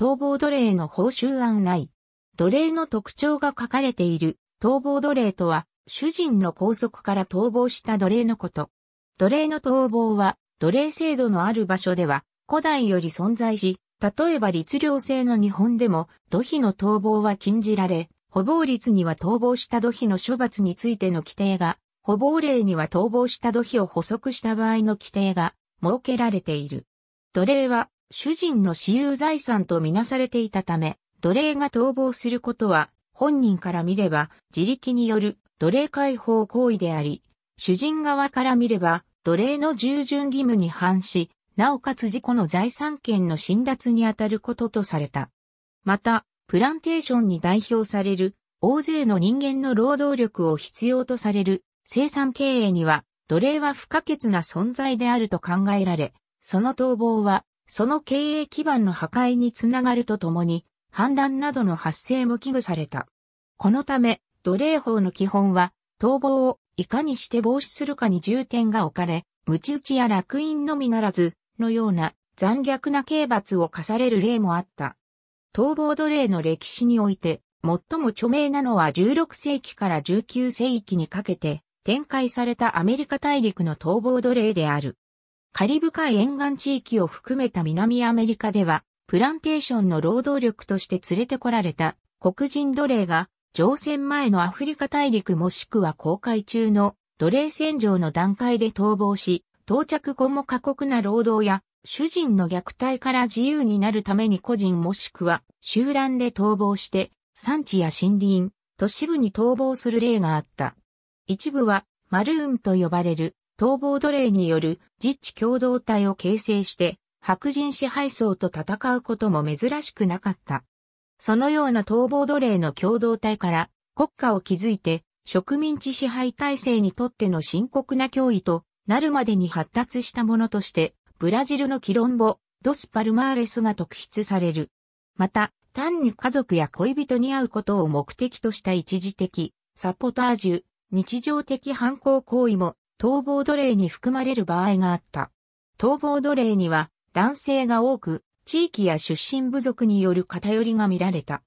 逃亡奴隷の報酬案内。奴隷の特徴が書かれている、逃亡奴隷とは、主人の拘束から逃亡した奴隷のこと。奴隷の逃亡は、奴隷制度のある場所では、古代より存在し、例えば律令制の日本でも、土肥の逃亡は禁じられ、保暴律には逃亡した土肥の処罰についての規定が、保暴令には逃亡した土肥を補足した場合の規定が設けられている。奴隷は主人の私有財産とみなされていたため、奴隷が逃亡することは、本人から見れば、自力による奴隷解放行為であり、主人側から見れば、奴隷の従順義務に反し、なおかつ自己の財産権の侵奪にあたることとされた。また、プランテーションに代表される、大勢の人間の労働力を必要とされる生産経営には、奴隷は不可欠な存在であると考えられ、その逃亡はその経営基盤の破壊につながるとともに、反乱などの発生も危惧された。このため、奴隷法の基本は、逃亡をいかにして防止するかに重点が置かれ、鞭打ちや楽印のみならず、のような残虐な刑罰を課される例もあった。逃亡奴隷の歴史において、最も著名なのは16世紀から19世紀にかけて展開されたアメリカ大陸の逃亡奴隷である。カリブ海沿岸地域を含めた南アメリカでは、プランテーションの労働力として連れてこられた黒人奴隷が、乗船前のアフリカ大陸もしくは航海中の奴隷戦場の段階で逃亡し、到着後も過酷な労働や主人の虐待から自由になるために個人もしくは集団で逃亡して産地や森林、都市部に逃亡する例があった。一部はマルーンと呼ばれる逃亡奴隷による実地共同体を形成して白人支配層と戦うことも珍しくなかった。そのような逃亡奴隷の共同体から国家を築いて植民地支配体制にとっての深刻な脅威となるまでに発達したものとしてブラジルのキロンボ、ドスパルマーレスが特筆される。また、単に家族や恋人に会うことを目的とした一時的、サポタージュ、日常的犯行行為も逃亡奴隷に含まれる場合があった。逃亡奴隷には男性が多く、地域や出身部族による偏りが見られた。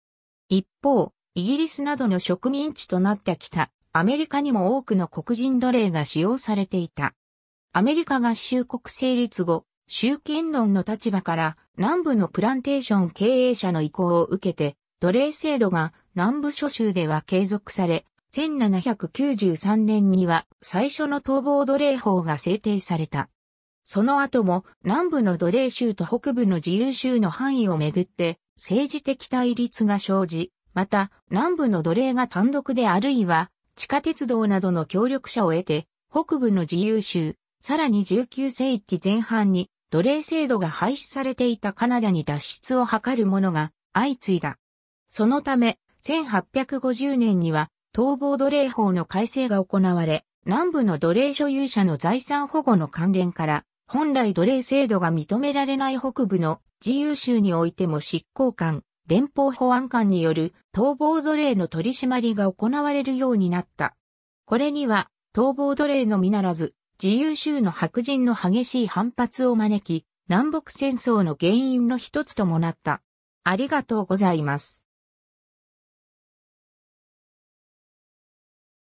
一方、イギリスなどの植民地となってきたアメリカにも多くの黒人奴隷が使用されていた。アメリカ合衆国成立後、集権論の立場から南部のプランテーション経営者の意向を受けて、奴隷制度が南部諸州では継続され、1793年には最初の逃亡奴隷法が制定された。その後も南部の奴隷州と北部の自由州の範囲をめぐって政治的対立が生じ、また南部の奴隷が単独であるいは地下鉄道などの協力者を得て北部の自由州、さらに19世紀前半に奴隷制度が廃止されていたカナダに脱出を図る者が相次いだ。そのため1850年には逃亡奴隷法の改正が行われ、南部の奴隷所有者の財産保護の関連から、本来奴隷制度が認められない北部の自由州においても執行官、連邦保安官による逃亡奴隷の取り締まりが行われるようになった。これには、逃亡奴隷のみならず、自由州の白人の激しい反発を招き、南北戦争の原因の一つともなった。ありがとうございます。